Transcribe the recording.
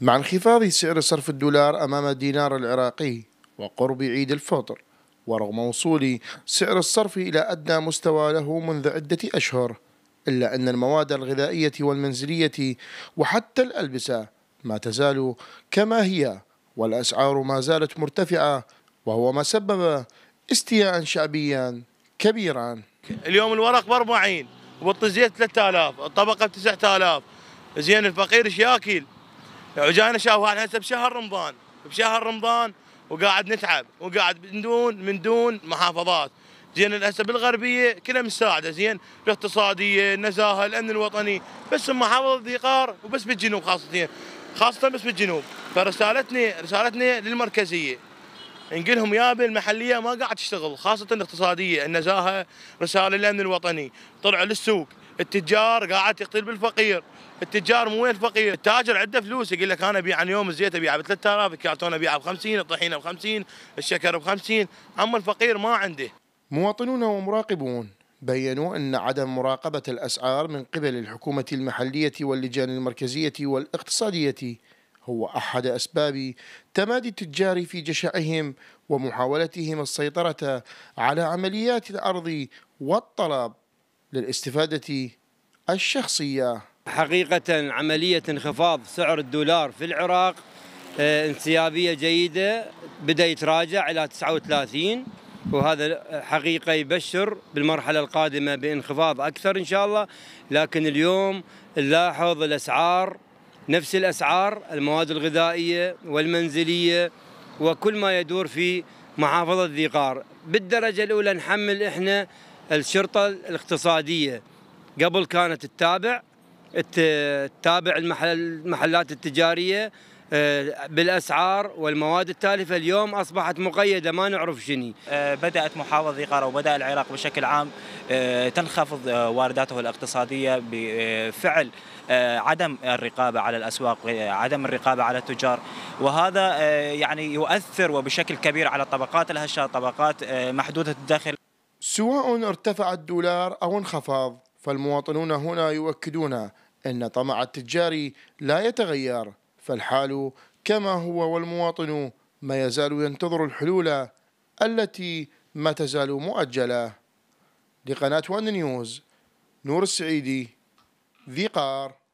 مع انخفاض سعر صرف الدولار أمام الدينار العراقي وقرب عيد الفطر ورغم وصول سعر الصرف إلى أدنى مستوى له منذ عدة أشهر إلا أن المواد الغذائية والمنزلية وحتى الألبسة ما تزال كما هي والأسعار ما زالت مرتفعة وهو ما سبب استياء شعبيا كبيرا اليوم الورق ب 40 والطزيت 3000 الطبقه ب 9000 زين الفقير ايش ياكل؟ اجانا شافوا هسه بشهر رمضان بشهر رمضان وقاعد نتعب وقاعد من دون من دون محافظات زين هسه بالغربيه كلها مساعده زين الاقتصاديه النزاهه الامن الوطني بس محافظه ذيقار وبس بالجنوب خاصه خاصه بس بالجنوب فرسالتني رسالتني للمركزيه نقلهم يابا المحليه ما قاعد تشتغل خاصه الاقتصاديه النزاهه رساله الامن الوطني طلع للسوق التجار قاعد يقتل بالفقير التجار مو وين الفقير التاجر عنده فلوس يقول لك انا ابيع عن يوم الزيت ابيعه ب 3000 الكرتون ابيعه ب 50 الطحينه ب 50 الشكر ب 50 اما الفقير ما عنده مواطنون ومراقبون بينوا أن عدم مراقبة الأسعار من قبل الحكومة المحلية واللجان المركزية والاقتصادية هو أحد أسباب تمادي التجار في جشعهم ومحاولتهم السيطرة على عمليات الأرض والطلب للاستفادة الشخصية حقيقة عملية انخفاض سعر الدولار في العراق آه، انسيابية جيدة بدأ يتراجع إلى 39 وهذا حقيقة يبشر بالمرحلة القادمة بانخفاض أكثر إن شاء الله لكن اليوم نلاحظ الأسعار نفس الأسعار المواد الغذائية والمنزلية وكل ما يدور في محافظة ذي قار بالدرجة الأولى نحمل إحنا الشرطة الاقتصادية قبل كانت التابع التابع المحل المحلات التجارية آه، بالاسعار والمواد التالفه اليوم اصبحت مقيده ما نعرف شنو. آه، بدات محافظه قاره وبدا العراق بشكل عام آه، تنخفض وارداته الاقتصاديه بفعل عدم الرقابه على الاسواق، عدم الرقابه على التجار، وهذا يعني يؤثر وبشكل كبير على الطبقات الهشه، طبقات محدوده الدخل. سواء ارتفع الدولار او انخفض، فالمواطنون هنا يؤكدون ان طمع التجار لا يتغير فالحال كما هو والمواطن ما يزال ينتظر الحلول التي ما تزال مؤجلة لقناة وان نيوز نور السعيدي ذي قار